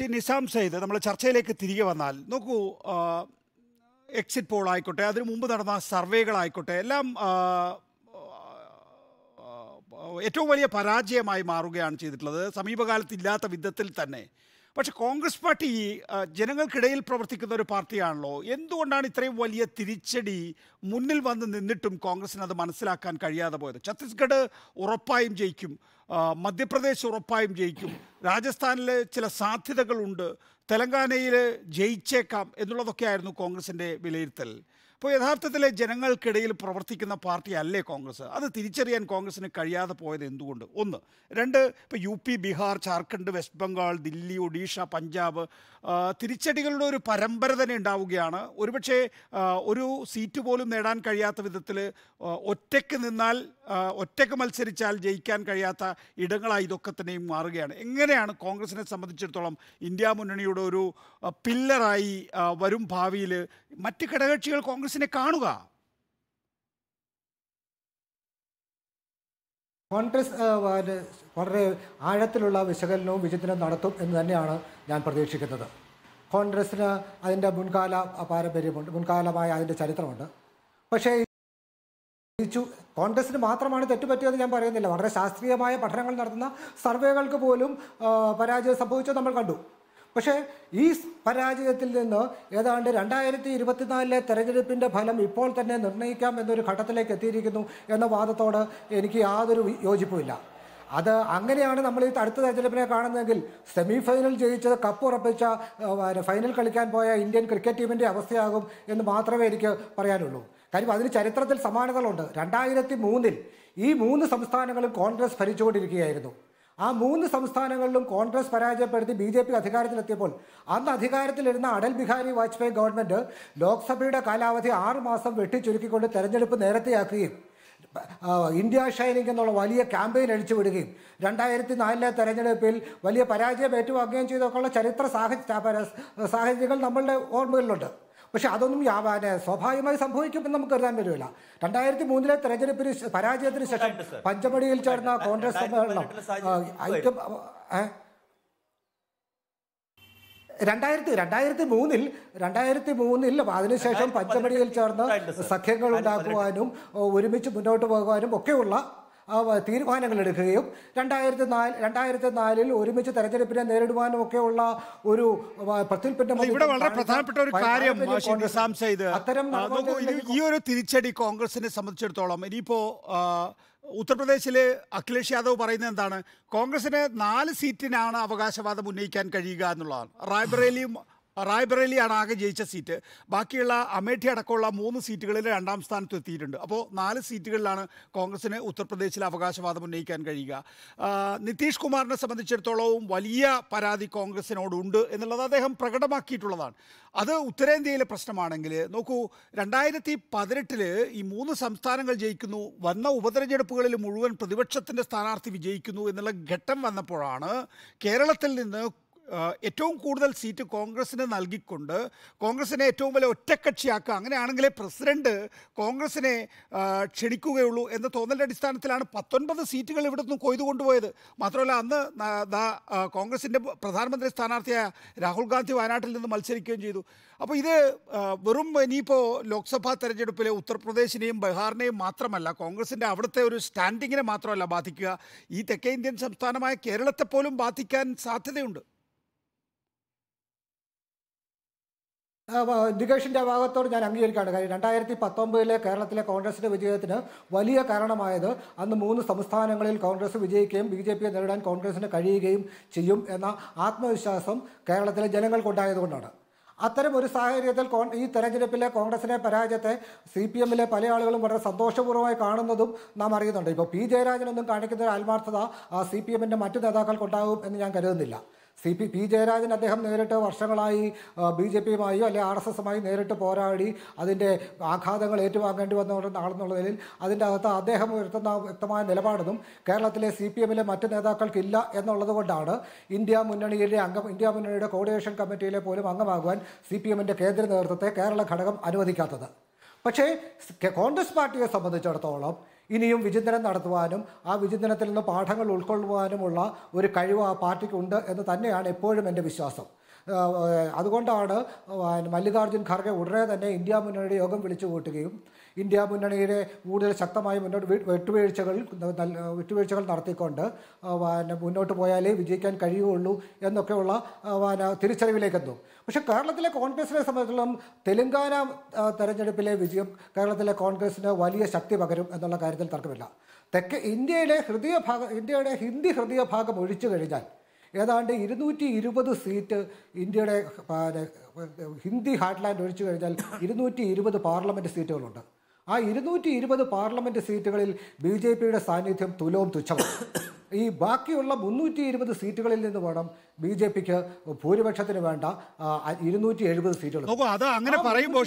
ശ്രീ നിസാം സയ്യിദ് നമ്മൾ ചർച്ചയിലേക്ക് തിരികെ വന്നാൽ നോക്കൂ എക്സിറ്റ് പോൾ ആയിക്കോട്ടെ അതിനു മുമ്പ് നടന്ന സർവേകളായിക്കോട്ടെ എല്ലാം ഏറ്റവും വലിയ പരാജയമായി മാറുകയാണ് ചെയ്തിട്ടുള്ളത് സമീപകാലത്ത് ഇല്ലാത്ത വിധത്തിൽ തന്നെ പക്ഷെ കോൺഗ്രസ് പാർട്ടി ജനങ്ങൾക്കിടയിൽ പ്രവർത്തിക്കുന്ന ഒരു പാർട്ടിയാണല്ലോ എന്തുകൊണ്ടാണ് ഇത്രയും വലിയ തിരിച്ചടി മുന്നിൽ വന്ന് നിന്നിട്ടും കോൺഗ്രസിന് അത് മനസ്സിലാക്കാൻ കഴിയാതെ പോയത് ഛത്തീസ്ഗഡ് ഉറപ്പായും ജയിക്കും മധ്യപ്രദേശ് ഉറപ്പായും ജയിക്കും രാജസ്ഥാനിലെ ചില സാധ്യതകളുണ്ട് തെലങ്കാനയിൽ ജയിച്ചേക്കാം എന്നുള്ളതൊക്കെയായിരുന്നു കോൺഗ്രസിൻ്റെ വിലയിരുത്തൽ ഇപ്പോൾ യഥാർത്ഥത്തിലെ ജനങ്ങൾക്കിടയിൽ പ്രവർത്തിക്കുന്ന പാർട്ടി അല്ലേ കോൺഗ്രസ് അത് തിരിച്ചറിയാൻ കോൺഗ്രസിന് കഴിയാതെ പോയത് എന്തുകൊണ്ട് ഒന്ന് രണ്ട് ഇപ്പോൾ U P Bihar Jharkhand West Bengal Delhi Odisha Punjab തിരിച്ചടികളുടെ ഒരു പരമ്പര തന്നെ ഉണ്ടാവുകയാണ് ഒരുപക്ഷെ ഒരു സീറ്റ് പോലും നേടാൻ കഴിയാത്ത വിധത്തിൽ ഒറ്റയ്ക്ക് നിന്നാൽ ഒറ്റയ്ക്ക് മത്സരിച്ചാൽ ജയിക്കാൻ കഴിയാത്ത ഇടങ്ങളായി ഇതൊക്കെ തന്നെയും മാറുകയാണ് എങ്ങനെയാണ് കോൺഗ്രസിനെ സംബന്ധിച്ചിടത്തോളം ഇന്ത്യ മുന്നണിയുടെ ഒരു പില്ലറായി വരും ഭാവിയിൽ മറ്റ് ഘടകകക്ഷികൾ കോൺഗ്രസിനെ കാണുക കോൺഗ്രസ് വളരെ ആഴത്തിലുള്ള വിശകലനവും വിചിന്തനവും നടത്തും എന്ന് തന്നെയാണ് ഞാൻ പ്രതീക്ഷിക്കുന്നത് കോൺഗ്രസ്സിന് അതിൻ്റെ മുൻകാല പാരമ്പര്യമുണ്ട് മുൻകാലമായ അതിൻ്റെ ചരിത്രമുണ്ട് പക്ഷേ തിരിച്ചു കോൺഗ്രസിന് മാത്രമാണ് തെറ്റുപറ്റിയത് ഞാൻ പറയുന്നില്ല വളരെ ശാസ്ത്രീയമായ പഠനങ്ങൾ നടത്തുന്ന സർവേകൾക്ക് പോലും പരാജയം സംഭവിച്ചത് നമ്മൾ കണ്ടു പക്ഷേ ഈ പരാജയത്തിൽ നിന്ന് ഏതാണ്ട് രണ്ടായിരത്തി ഇരുപത്തിനാലിലെ തെരഞ്ഞെടുപ്പിൻ്റെ ഫലം ഇപ്പോൾ തന്നെ നിർണ്ണയിക്കാം എന്നൊരു ഘട്ടത്തിലേക്ക് എത്തിയിരിക്കുന്നു എന്ന വാദത്തോട് എനിക്ക് യാതൊരു യോജിപ്പുമില്ല അത് അങ്ങനെയാണ് നമ്മൾ ഈ അടുത്ത തെരഞ്ഞെടുപ്പിനെ കാണുന്നതെങ്കിൽ സെമി ഫൈനൽ ജയിച്ചത് കപ്പ് ഉറപ്പിച്ച ഫൈനൽ കളിക്കാൻ പോയ ഇന്ത്യൻ ക്രിക്കറ്റ് ടീമിൻ്റെ അവസ്ഥയാകും എന്ന് മാത്രമേ എനിക്ക് പറയാനുള്ളൂ കാര്യം അതിന് ചരിത്രത്തിൽ സമാനതകളുണ്ട് രണ്ടായിരത്തി മൂന്നിൽ ഈ മൂന്ന് സംസ്ഥാനങ്ങളും കോൺഗ്രസ് ഭരിച്ചുകൊണ്ടിരിക്കുകയായിരുന്നു ആ മൂന്ന് സംസ്ഥാനങ്ങളിലും കോൺഗ്രസ് പരാജയപ്പെടുത്തി ബി ജെ പി അധികാരത്തിലെത്തിയപ്പോൾ അന്ന് അധികാരത്തിലിരുന്ന അടൽ ബിഹാരി വാജ്പേയി ഗവൺമെൻറ് ലോക്സഭയുടെ കാലാവധി ആറ് മാസം വെട്ടിച്ചുരുക്കിക്കൊണ്ട് തെരഞ്ഞെടുപ്പ് നേരത്തെയാക്കുകയും ഇന്ത്യ ഷൈനിങ് എന്നുള്ള വലിയ ക്യാമ്പയിൻ അഴിച്ചു വിടുകയും രണ്ടായിരത്തി നാലിലെ തെരഞ്ഞെടുപ്പിൽ വലിയ പരാജയം ഏറ്റുവാങ്ങുകയും ചെയ്തൊക്കെയുള്ള ചരിത്ര സാഹചര്യ സാഹചര്യങ്ങൾ നമ്മളുടെ ഓർമ്മകളിലുണ്ട് പക്ഷേ അതൊന്നും യാവാനെ സ്വാഭാവികമായി സംഭവിക്കുമെന്ന് നമുക്ക് കരുതാൻ വരുമില്ല രണ്ടായിരത്തി മൂന്നിലെ തെരഞ്ഞെടുപ്പിന് പരാജയത്തിന് ശേഷം പഞ്ചമടിയിൽ ചേർന്ന കോൺഗ്രസ് സമ്മേളനം ഐക്യം രണ്ടായിരത്തി രണ്ടായിരത്തി മൂന്നിൽ രണ്ടായിരത്തി മൂന്നിൽ അതിനുശേഷം പഞ്ചമടിയിൽ ചേർന്ന് സഖ്യങ്ങൾ ഉണ്ടാക്കുവാനും ഒരുമിച്ച് മുന്നോട്ട് പോകുവാനും ഒക്കെയുള്ള തീരുമാനങ്ങൾ എടുക്കുകയും രണ്ടായിരത്തി നാല് രണ്ടായിരത്തി നാലിൽ ഒരുമിച്ച് തെരഞ്ഞെടുപ്പിനെ നേരിടുവാനും ഒക്കെ ഉള്ള വളരെ ഒരു കാര്യം അത്തരം ഈ ഒരു തിരിച്ചടി കോൺഗ്രസിനെ സംബന്ധിച്ചിടത്തോളം ഇനിയിപ്പോ ഉത്തർപ്രദേശിൽ അഖിലേഷ് യാദവ് പറയുന്നത് എന്താണ് കോൺഗ്രസിന് നാല് സീറ്റിനാണ് അവകാശവാദം ഉന്നയിക്കാൻ കഴിയുക എന്നുള്ളതാണ് റായ്ബറേലിയും റായ്ബറേലിയാണ് ആകെ ജയിച്ച സീറ്റ് ബാക്കിയുള്ള അമേഠി അടക്കമുള്ള മൂന്ന് സീറ്റുകളിൽ രണ്ടാം സ്ഥാനത്ത് എത്തിയിട്ടുണ്ട് അപ്പോൾ നാല് സീറ്റുകളിലാണ് കോൺഗ്രസിന് ഉത്തർപ്രദേശിൽ അവകാശവാദം ഉന്നയിക്കാൻ കഴിയുക നിതീഷ് കുമാറിനെ സംബന്ധിച്ചിടത്തോളവും വലിയ പരാതി കോൺഗ്രസിനോടുണ്ട് എന്നുള്ളത് അദ്ദേഹം പ്രകടമാക്കിയിട്ടുള്ളതാണ് അത് ഉത്തരേന്ത്യയിലെ പ്രശ്നമാണെങ്കിൽ നോക്കൂ രണ്ടായിരത്തി പതിനെട്ടിൽ ഈ മൂന്ന് സംസ്ഥാനങ്ങൾ ജയിക്കുന്നു വന്ന ഉപതെരഞ്ഞെടുപ്പുകളിൽ മുഴുവൻ പ്രതിപക്ഷത്തിൻ്റെ സ്ഥാനാർത്ഥി വിജയിക്കുന്നു എന്നുള്ള ഘട്ടം വന്നപ്പോഴാണ് കേരളത്തിൽ നിന്ന് ഏറ്റവും കൂടുതൽ സീറ്റ് കോൺഗ്രസ്സിന് നൽകിക്കൊണ്ട് കോൺഗ്രസ്സിനെ ഏറ്റവും വലിയ ഒറ്റക്കക്ഷിയാക്കുക അങ്ങനെയാണെങ്കിലേ പ്രസിഡന്റ് കോൺഗ്രസിനെ ക്ഷണിക്കുകയുള്ളൂ എന്ന തോന്നലിൻ്റെ അടിസ്ഥാനത്തിലാണ് പത്തൊൻപത് സീറ്റുകൾ ഇവിടെ നിന്ന് കൊയ്തു കൊണ്ടുപോയത് മാത്രമല്ല അന്ന് കോൺഗ്രസിൻ്റെ പ്രധാനമന്ത്രി സ്ഥാനാർത്ഥിയായ രാഹുൽ ഗാന്ധി വയനാട്ടിൽ നിന്ന് മത്സരിക്കുകയും ചെയ്തു അപ്പോൾ ഇത് വെറും ഇനിയിപ്പോൾ ലോക്സഭാ തെരഞ്ഞെടുപ്പിൽ ഉത്തർപ്രദേശിനെയും ബീഹാറിനെയും മാത്രമല്ല കോൺഗ്രസിൻ്റെ അവിടുത്തെ ഒരു സ്റ്റാൻഡിങ്ങിനെ മാത്രമല്ല ബാധിക്കുക ഈ തെക്കേ ഇന്ത്യൻ സംസ്ഥാനമായ കേരളത്തെ പോലും ബാധിക്കാൻ സാധ്യതയുണ്ട് നികേഷിൻ്റെ ഭാഗത്തോട് ഞാൻ അംഗീകരിക്കുകയാണ് കാര്യം രണ്ടായിരത്തി പത്തൊമ്പതിലെ കേരളത്തിലെ കോൺഗ്രസിൻ്റെ വിജയത്തിന് വലിയ കാരണമായത് അന്ന് മൂന്ന് സംസ്ഥാനങ്ങളിൽ കോൺഗ്രസ് വിജയിക്കുകയും ബി ജെ പിയെ നേരിടാൻ കോൺഗ്രസിന് കഴിയുകയും ചെയ്യും എന്ന ആത്മവിശ്വാസം കേരളത്തിലെ ജനങ്ങൾക്കുണ്ടായതുകൊണ്ടാണ് അത്തരം ഒരു സാഹചര്യത്തിൽ ഈ തെരഞ്ഞെടുപ്പിലെ കോൺഗ്രസിലെ പരാജയത്തെ സി പി എമ്മിലെ പല ആളുകളും വളരെ സന്തോഷപൂർവ്വമായി കാണുന്നതും നാം അറിയുന്നുണ്ട് ഇപ്പോൾ പി ജയരാജനൊന്നും കാണിക്കുന്ന ആത്മാർത്ഥത സി പി എമ്മിൻ്റെ മറ്റു നേതാക്കൾക്കുണ്ടാകും എന്ന് ഞാൻ കരുതുന്നില്ല സി പി പി ജയരാജൻ അദ്ദേഹം നേരിട്ട് വർഷങ്ങളായി ബി ജെ പിയുമായോ അല്ലെ ആർ എസ് എസുമായി നേരിട്ട് പോരാടി അതിൻ്റെ ആഘാതങ്ങൾ ഏറ്റുവാങ്ങേണ്ടി വന്ന ആളെന്നുള്ള നിലയിൽ അതിൻ്റെ അകത്ത് അദ്ദേഹം ഉയർത്തുന്ന വ്യക്തമായ നിലപാടൊന്നും കേരളത്തിലെ സി പി എമ്മിലെ മറ്റ് നേതാക്കൾക്കില്ല എന്നുള്ളത് കൊണ്ടാണ് ഇന്ത്യ മുന്നണിയിലെ അംഗം ഇന്ത്യ മുന്നണിയുടെ കോർഡിനേഷൻ കമ്മിറ്റിയിലെ പോലും അംഗമാകുവാൻ സി പി എമ്മിൻ്റെ കേന്ദ്ര നേതൃത്വത്തെ കേരള ഘടകം അനുവദിക്കാത്തത് പക്ഷേ കോൺഗ്രസ് പാർട്ടിയെ സംബന്ധിച്ചിടത്തോളം ഇനിയും വിചിന്തനം നടത്തുവാനും ആ വിചിന്തനത്തിൽ നിന്ന് പാഠങ്ങൾ ഉൾക്കൊള്ളുവാനുമുള്ള ഒരു കഴിവ് ആ പാർട്ടിക്കുണ്ട് എന്ന് തന്നെയാണ് എപ്പോഴും എൻ്റെ വിശ്വാസം അതുകൊണ്ടാണ് മല്ലികാർജ്ജുൻ ഖർഗെ ഉടനെ തന്നെ ഇന്ത്യ മുന്നണിയുടെ യോഗം വിളിച്ചു കൂട്ടുകയും ഇന്ത്യ മുന്നണിയുടെ കൂടുതൽ ശക്തമായി മുന്നോട്ട് വിട്ടുവീഴ്ചകൾ വിട്ടുവീഴ്ചകൾ നടത്തിക്കൊണ്ട് മുന്നോട്ട് പോയാലേ വിജയിക്കാൻ കഴിയുകയുള്ളൂ എന്നൊക്കെയുള്ള തിരിച്ചറിവിലേക്കെത്തും പക്ഷേ കേരളത്തിലെ കോൺഗ്രസിനെ സംബന്ധിച്ചിടത്തോളം തെലങ്കാന തെരഞ്ഞെടുപ്പിലെ വിജയം കേരളത്തിലെ കോൺഗ്രസിന് വലിയ ശക്തി പകരും എന്നുള്ള കാര്യത്തിൽ തർക്കമില്ല തെക്കേ ഇന്ത്യയിലെ ഹൃദയ ഭാഗം ഇന്ത്യയുടെ ഹിന്ദി ഹൃദയ ഭാഗം ഒഴിച്ചു കഴിഞ്ഞാൽ ഏതാണ്ട് ഇരുന്നൂറ്റി ഇരുപത് സീറ്റ് ഇന്ത്യയുടെ ഹിന്ദി ഹാർട്ട്ലാൻഡ് ഒഴിച്ചു കഴിഞ്ഞാൽ ഇരുന്നൂറ്റി ഇരുപത് പാർലമെൻറ്റ് സീറ്റുകളുണ്ട് ആ ഇരുന്നൂറ്റി ഇരുപത് പാർലമെൻറ്റ് സീറ്റുകളിൽ ബി ജെ പിയുടെ സാന്നിധ്യം തുലവും തുച്ഛമാണ് ഈ ബാക്കിയുള്ള മുന്നൂറ്റി ഇരുപത് സീറ്റുകളിൽ നിന്ന് വേണം ബി ജെ പിക്ക് ഭൂരിപക്ഷത്തിന് വേണ്ട ഇരുന്നൂറ്റി എഴുപത് സീറ്റുകൾ നോക്കൂ അത് അങ്ങനെ പറയുമ്പോൾ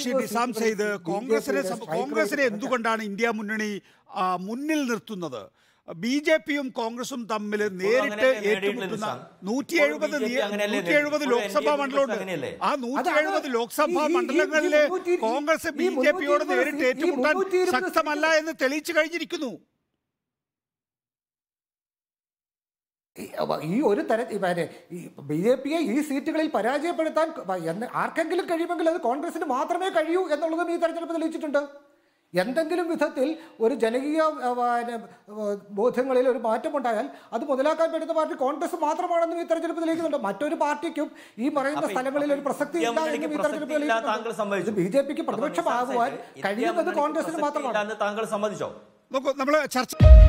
കോൺഗ്രസിനെ കോൺഗ്രസിനെ എന്തുകൊണ്ടാണ് ഇന്ത്യ മുന്നണി മുന്നിൽ നിർത്തുന്നത് ബി ജെ പിയും കോൺഗ്രസും തമ്മിൽ നേരിട്ട് ഏറ്റുമുട്ടുന്ന നൂറ്റി എഴുപത് നൂറ്റി എഴുപത് ലോക്സഭാ മണ്ഡലമുണ്ട് ആ നൂറ്റി എഴുപത് ലോക്സഭാ മണ്ഡലങ്ങളിൽ കോൺഗ്രസ് ബി ജെ പിയോട് നേരിട്ട് ഏറ്റുമുട്ടാൻ ശക്തമല്ല എന്ന് തെളിയിച്ചു കഴിഞ്ഞിരിക്കുന്നു ഈ ഒരു തര ബി ജെ പിയെ ഈ സീറ്റുകളിൽ പരാജയപ്പെടുത്താൻ ആർക്കെങ്കിലും കഴിയുമെങ്കിൽ അത് കോൺഗ്രസിന് മാത്രമേ കഴിയൂ എന്നുള്ളതും ഈ തെരഞ്ഞെടുപ്പ് തെളിയിച്ചിട്ടുണ്ട് എന്തെങ്കിലും വിധത്തിൽ ഒരു ജനകീയ ബോധ്യങ്ങളിൽ ഒരു മാറ്റമുണ്ടായാൽ അത് മുതലാക്കാൻ പറ്റുന്ന പാർട്ടി കോൺഗ്രസ് മാത്രമാണെന്നും ഈ തെരഞ്ഞെടുപ്പ് തെളിയിക്കുന്നുണ്ട് മറ്റൊരു പാർട്ടിക്കും ഈ പറയുന്ന സ്ഥലങ്ങളിൽ ഒരു പ്രസക്തി ഇല്ലായെന്നും ഈ തെരഞ്ഞെടുപ്പ് തെളിയിക്കുന്നുണ്ട് ബി ജെ പിക്ക് പ്രതിപക്ഷമാകുവാൻ കഴിയുന്നത് കോൺഗ്രസിന് മാത്രമാണ് താങ്കൾ സമ്മതിച്ചോ നോക്കൂ നമ്മൾ ചർച്ച